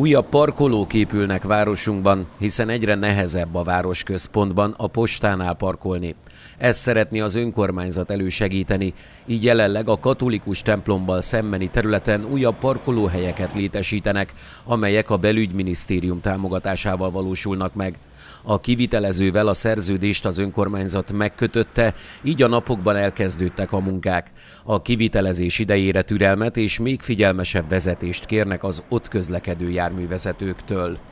Újabb parkolók épülnek városunkban, hiszen egyre nehezebb a városközpontban a postánál parkolni. Ezt szeretné az önkormányzat elősegíteni, így jelenleg a katolikus templomban szembeni területen újabb parkolóhelyeket létesítenek, amelyek a belügyminisztérium támogatásával valósulnak meg. A kivitelezővel a szerződést az önkormányzat megkötötte, így a napokban elkezdődtek a munkák. A kivitelezés idejére türelmet és még figyelmesebb vezetést kérnek az ott közlekedő járművezetőktől.